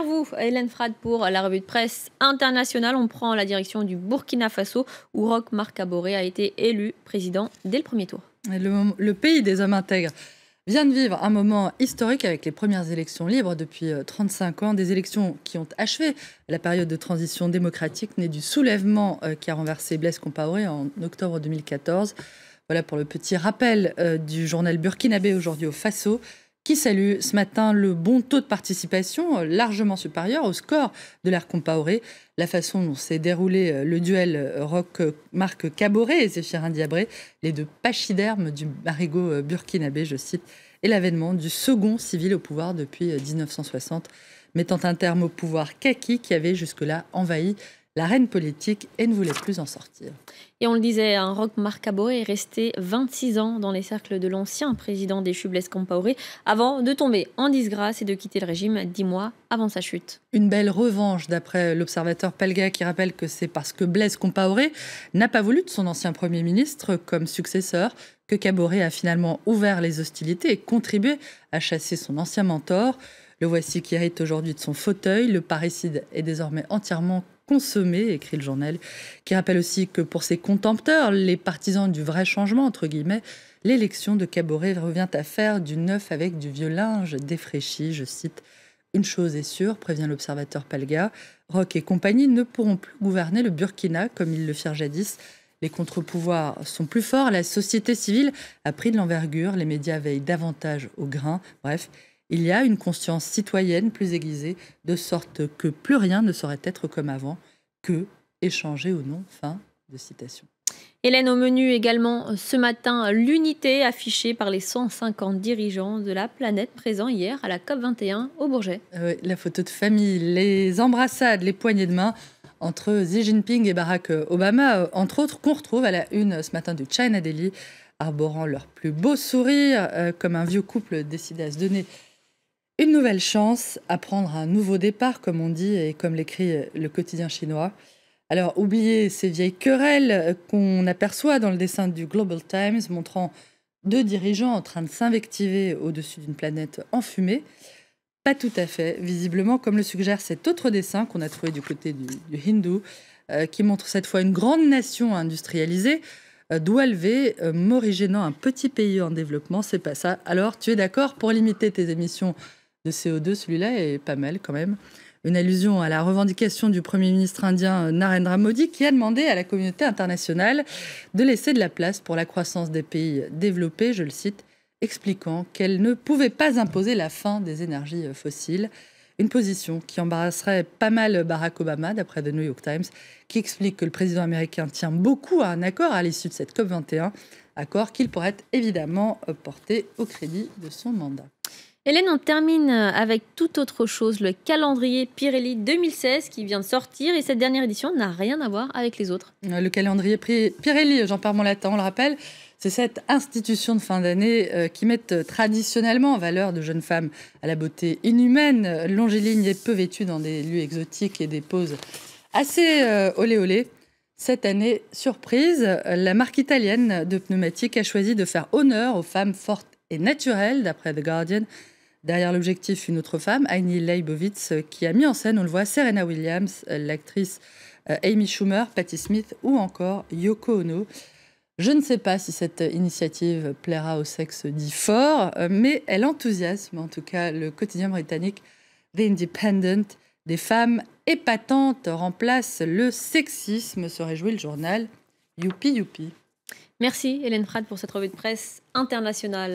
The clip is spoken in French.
à vous, Hélène Frad, pour la revue de presse internationale. On prend la direction du Burkina Faso, où Roch Marc Aboré a été élu président dès le premier tour. Le, le, pays des hommes intègres vient de vivre un moment historique avec les premières élections libres depuis 35 euh, ans, des élections qui ont achevé la période de transition démocratique née du soulèvement euh, qui a renversé Blaise Compaoré en octobre 2014. Voilà pour le petit rappel euh, du journal burkinabé aujourd'hui au Faso qui salue ce matin le bon taux de participation, euh, largement supérieur au score de l'art Compaoré. La façon dont s'est déroulé euh, le duel euh, Rock-Marc caboré et Zéphirin Diabré, les deux pachydermes du marigot burkinabé, je cite, et l'avènement du second civil au pouvoir depuis 1960, mettant un terme au pouvoir kaki qui avait jusque-là envahi la reine politique et ne voulait plus en sortir. Et on le disait, un hein, rock Marcabore est resté 26 ans dans les cercles de l'ancien président déchu Blaise Compaoré avant de tomber en disgrâce et de quitter le régime dix mois avant sa chute. Une belle revanche d'après l'observateur Pelga qui rappelle que c'est parce que Blaise Compaoré n'a pas voulu de son ancien Premier ministre comme successeur que Caboret a finalement ouvert les hostilités et contribué à chasser son ancien mentor. Le voici qui hérite aujourd'hui de son fauteuil. Le parricide est désormais entièrement consommer, écrit le journal, qui rappelle aussi que pour ses contempteurs, les partisans du vrai changement, entre guillemets, l'élection de Caboret revient à faire du neuf avec du vieux linge défraîchi, je cite. Une chose est sûre, prévient l'observateur Palga, Rock et compagnie ne pourront plus gouverner le Burkina comme ils le firent jadis. Les contre-pouvoirs sont plus forts, la société civile a pris de l'envergure, les médias veillent davantage au grain. Bref, il y a une conscience citoyenne plus aiguisée, de sorte que plus rien ne saurait être comme avant, que échanger ou non. Fin de citation. Hélène, au menu également ce matin, l'unité affichée par les 150 dirigeants de la planète présents hier à la COP21 au Bourget. Ah la photo de famille, les embrassades, les poignées de main entre Xi Jinping et Barack Obama, entre autres, qu'on retrouve à la une ce matin du China Daily, arborant leur plus beau sourire, euh, comme un vieux couple décidé à se donner une nouvelle chance à prendre un nouveau départ, comme on dit et comme l'écrit le quotidien chinois. Alors, oubliez ces vieilles querelles qu'on aperçoit dans le dessin du Global Times montrant deux dirigeants en train de s'invectiver au-dessus d'une planète enfumée. Pas tout à fait, visiblement, comme le suggère cet autre dessin qu'on a trouvé du côté du, hindou, euh, qui montre cette fois une grande nation industrialisée, euh, doit lever, euh, morigénant un petit pays en développement. C'est pas ça. Alors, tu es d'accord pour limiter tes émissions de CO2, celui-là est pas mal quand même. Une allusion à la revendication du Premier ministre indien euh, Narendra Modi qui a demandé à la communauté internationale de laisser de la place pour la croissance des pays développés, je le cite, expliquant qu'elle ne pouvait pas imposer la fin des énergies euh, fossiles. Une position qui embarrasserait pas mal Barack Obama, d'après The New York Times, qui explique que le président américain tient beaucoup à un accord à l'issue de cette COP21, accord qu'il pourrait évidemment euh, porter au crédit de son mandat. Hélène, on termine euh, avec tout autre chose, le calendrier Pirelli 2016 qui vient de sortir et cette dernière édition n'a rien à voir avec les autres. Euh, le calendrier Pirelli, j'en parle mon latin, on le rappelle, c'est cette institution de fin d'année euh, qui met traditionnellement en valeur de jeunes femmes à la beauté inhumaine, longiligne et peu vêtues dans des lieux exotiques et des poses assez olé olé. Cette année, surprise, la marque italienne de pneumatiques a choisi de faire honneur aux femmes fortes et naturelles, d'après The Guardian, Derrière l'objectif, une autre femme, Annie Leibovitz, euh, qui a mis en scène, on le voit, Serena Williams, euh, l'actrice euh, Amy Schumer, Patti Smith ou encore Yoko Ono. Je ne sais pas si cette initiative plaira au sexe dit fort, mais elle enthousiasme en tout cas le quotidien britannique The Independent. Des femmes épatantes remplace le sexisme, se réjouit le journal. Youpi, youpi. Merci Hélène Frad, pour cette revue de presse internationale.